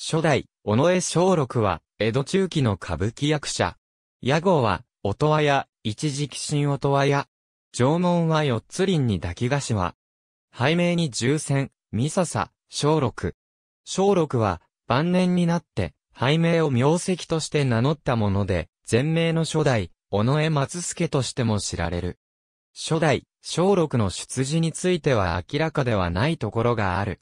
初代、尾上小六は、江戸中期の歌舞伎役者。屋号は、音羽屋、一時期新音羽屋。縄文は四つ輪に抱き菓子は。背名に重戦、三笹、小六。小六は、晩年になって、背名を名跡として名乗ったもので、前名の初代、尾上松助としても知られる。初代、小六の出自については明らかではないところがある。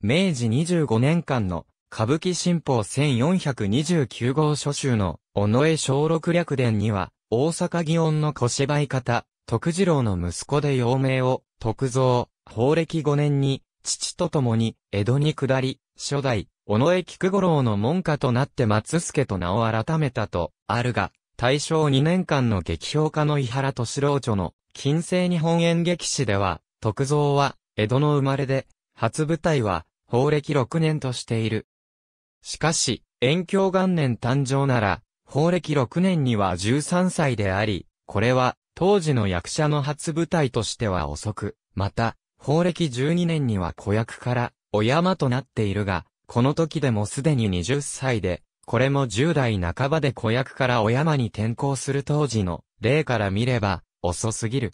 明治25年間の歌舞伎新報1429号初集の、尾上小六略伝には、大阪祇園の小芝居方、徳次郎の息子で幼名を、徳蔵、法暦5年に、父と共に、江戸に下り、初代、尾上菊五郎の門下となって松助と名を改めたと、あるが、大正2年間の劇評家の伊原敏郎著の、近世日本演劇史では、徳蔵は、江戸の生まれで、初舞台は、法暦6年としている。しかし、遠鏡元年誕生なら、法暦6年には13歳であり、これは、当時の役者の初舞台としては遅く、また、法暦12年には子役から、お山となっているが、この時でもすでに20歳で、これも10代半ばで子役からお山に転校する当時の例から見れば、遅すぎる。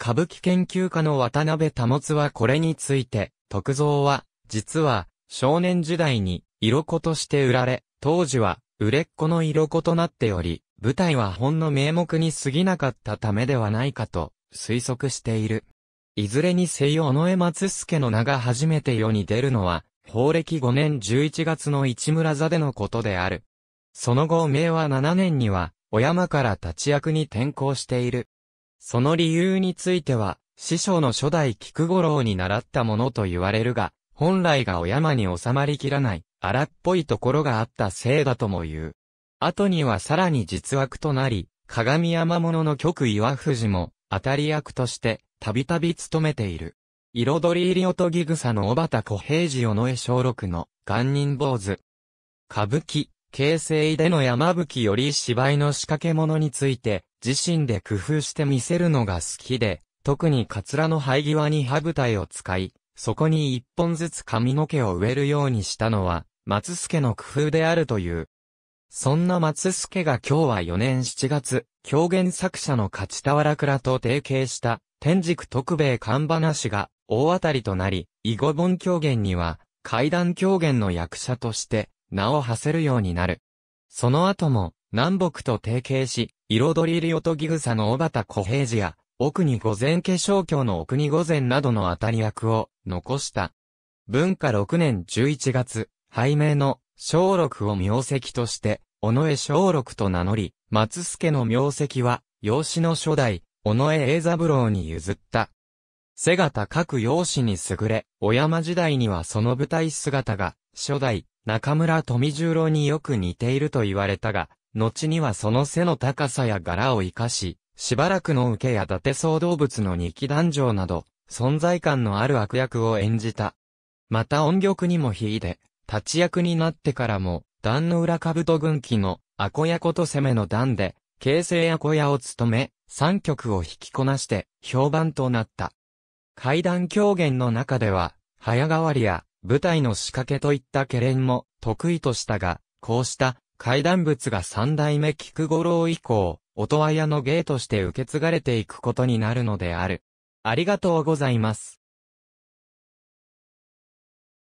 歌舞伎研究家の渡辺保はこれについて、徳造は、実は、少年時代に、色子として売られ、当時は売れっ子の色子となっており、舞台はほんの名目に過ぎなかったためではないかと推測している。いずれにせよ尾上松助の名が初めて世に出るのは、法暦5年11月の市村座でのことである。その後、明和7年には、小山から立役に転向している。その理由については、師匠の初代菊五郎に習ったものと言われるが、本来がお山に収まりきらない荒っぽいところがあったせいだとも言う。後にはさらに実枠となり、鏡山物の曲岩藤も当たり役としてたびたび務めている。彩り入りおとぎ草の小畑小平次尾上小六の元人坊主。歌舞伎、形成での山吹より芝居の仕掛け物について自身で工夫して見せるのが好きで、特にカツラの生え際に歯舞台を使い、そこに一本ずつ髪の毛を植えるようにしたのは、松助の工夫であるという。そんな松助が今日は4年7月、狂言作者の勝田原倉と提携した、天竺徳兵衛看話が大当たりとなり、囲碁本狂言には、怪談狂言の役者として、名を馳せるようになる。その後も、南北と提携し、彩りりおとぎ草の小畑小平次や、奥に御前化粧鏡の奥に御前などの当たり役を、残した。文化6年11月、拝命の小禄を名跡として、尾上小禄と名乗り、松助の名跡は、養子の初代、尾上栄三郎に譲った。背が高く養子に優れ、小山時代にはその舞台姿が、初代、中村富十郎によく似ていると言われたが、後にはその背の高さや柄を生かし、しばらくの受けや伊達総動物の二期壇上など、存在感のある悪役を演じた。また音曲にも秀で、立役になってからも、段の裏兜軍旗の、アコヤこと攻めの段で、形成アコヤを務め、三曲を引きこなして、評判となった。階段狂言の中では、早変わりや、舞台の仕掛けといった懸念も得意としたが、こうした階段物が三代目菊五郎以降、音羽屋の芸として受け継がれていくことになるのである。ありがとうございます。